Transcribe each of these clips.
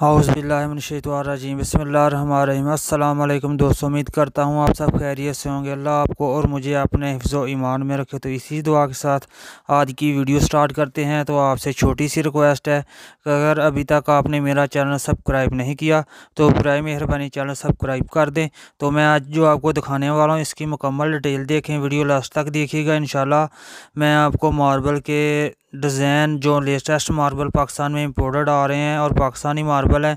हाउसबिल्लाशतवारजीम बसमीम दोस्तों उम्मीद करता हूँ आप सब खैरियत से होंगे अल्लाह आपको और मुझे अपने हिफ़ो ईमान में रखे तो इसी दुआ के साथ आज की वीडियो स्टार्ट करते हैं तो आपसे छोटी सी रिक्वेस्ट है कि अगर अभी तक आपने मेरा चैनल सब्सक्राइब नहीं किया तो बुरा मेहरबानी चैनल सब्सक्राइब कर दें तो मैं आज जो आपको दिखाने वाला हूँ इसकी मुकम्मल डिटेल देखें वीडियो लास्ट तक देखिएगा इन मैं आपको मार्बल के डिज़ाइन जो लेटेस्ट मार्बल पाकिस्तान में इम्पोर्टेड आ रहे हैं और पाकिस्तानी मार्बल है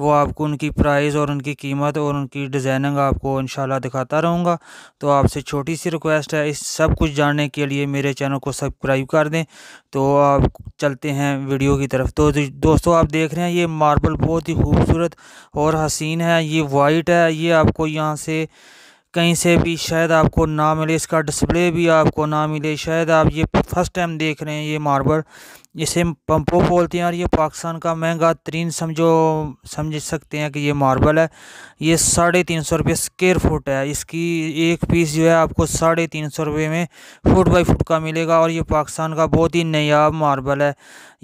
वो आपको उनकी प्राइस और उनकी कीमत और उनकी डिज़ाइनिंग आपको इन दिखाता रहूँगा तो आपसे छोटी सी रिक्वेस्ट है इस सब कुछ जानने के लिए मेरे चैनल को सब्सक्राइब कर दें तो आप चलते हैं वीडियो की तरफ तो दोस्तों आप देख रहे हैं ये मार्बल बहुत ही खूबसूरत और हसीन है ये वाइट है ये आपको यहाँ से कहीं से भी शायद आपको ना मिले इसका डिस्प्ले भी आपको ना मिले शायद आप ये फर्स्ट टाइम देख रहे हैं ये मार्बल इसे पम्पो बोलते हैं और ये पाकिस्तान का महंगा तरीन समझो समझ सकते हैं कि ये मार्बल है ये साढ़े तीन सौ रुपये स्केयर फुट है इसकी एक पीस जो है आपको साढ़े तीन सौ रुपये में फुट बाई फुट का मिलेगा और ये पाकिस्तान का बहुत ही नयाब मार्बल है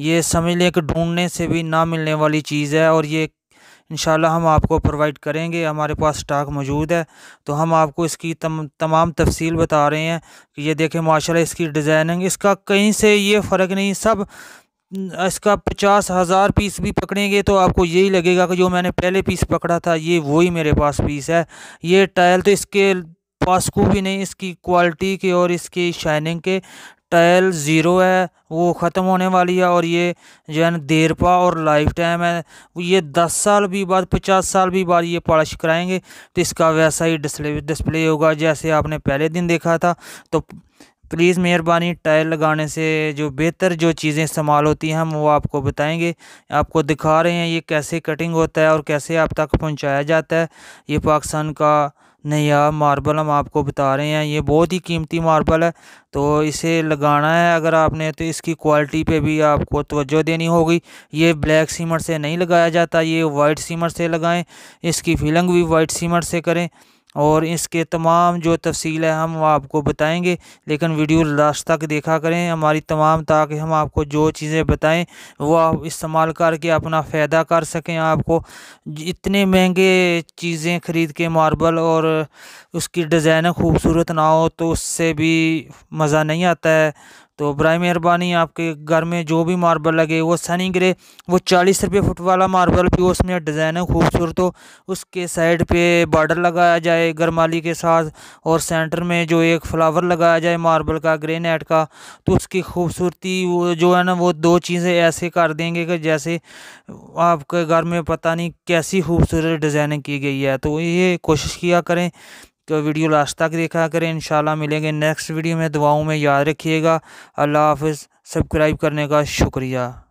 ये समझ लें कि ढूंढने से भी ना मिलने वाली चीज़ है और ये इन हम आपको प्रोवाइड करेंगे हमारे पास स्टॉक मौजूद है तो हम आपको इसकी तम, तमाम तफसील बता रहे हैं कि ये देखें माशाल्लाह इसकी डिज़ाइनिंग इसका कहीं से ये फ़र्क नहीं सब इसका पचास हज़ार पीस भी पकड़ेंगे तो आपको यही लगेगा कि जो मैंने पहले पीस पकड़ा था ये वही मेरे पास पीस है ये टायल तो इसके पासकू भी नहीं इसकी क्वालिटी के और इसकी शाइनिंग के टाइल ज़ीरो है वो ख़त्म होने वाली है और ये जो है ना देरपा और लाइफ टाइम है ये दस साल भी बाद पचास साल भी बाद ये पॉलिश कराएंगे तो इसका वैसा ही डिस्प्ले डिस्प्ले होगा जैसे आपने पहले दिन देखा था तो प्लीज़ मेहरबानी टायल लगाने से जो बेहतर जो चीज़ें इस्तेमाल होती हैं हम वो आपको बताएंगे आपको दिखा रहे हैं ये कैसे कटिंग होता है और कैसे आप तक पहुंचाया जाता है ये पाकिस्तान का नहीं यार मार्बल हम आपको बता रहे हैं ये बहुत ही कीमती मार्बल है तो इसे लगाना है अगर आपने तो इसकी क्वालिटी पे भी आपको तवज्जो देनी होगी ये ब्लैक सीमर से नहीं लगाया जाता ये वाइट सीमर से लगाएं इसकी फिलिंग भी वाइट सीमर से करें और इसके तमाम जो तफसील है हम आपको बताएंगे लेकिन वीडियो लास्ट तक देखा करें हमारी तमाम ताकि हम आपको जो चीज़ें बताएं वो आप इस्तेमाल करके अपना फ़ायदा कर सकें आपको इतने महंगे चीज़ें ख़रीद के मार्बल और उसकी डिज़ाइन खूबसूरत ना हो तो उससे भी मज़ा नहीं आता है तो बर मेहरबानी आपके घर में जो भी मार्बल लगे वो सनी ग्रे वो चालीस रुपये फुट वाला मार्बल भी उसमें डिज़ाइन है खूबसूरत हो तो उसके साइड पे बॉर्डर लगाया जाए गरमाली के साथ और सेंटर में जो एक फ्लावर लगाया जाए मार्बल का ग्रेनाइट का तो उसकी खूबसूरती वो जो है ना वो दो चीज़ें ऐसे कर देंगे कि जैसे आपके घर में पता नहीं कैसी खूबसूरत डिज़ाइनिंग की गई है तो ये कोशिश किया करें तो वीडियो लास्ट तक देखा करें इन मिलेंगे नेक्स्ट वीडियो में दुआओं में याद रखिएगा अल्लाह हाफ सब्सक्राइब करने का शुक्रिया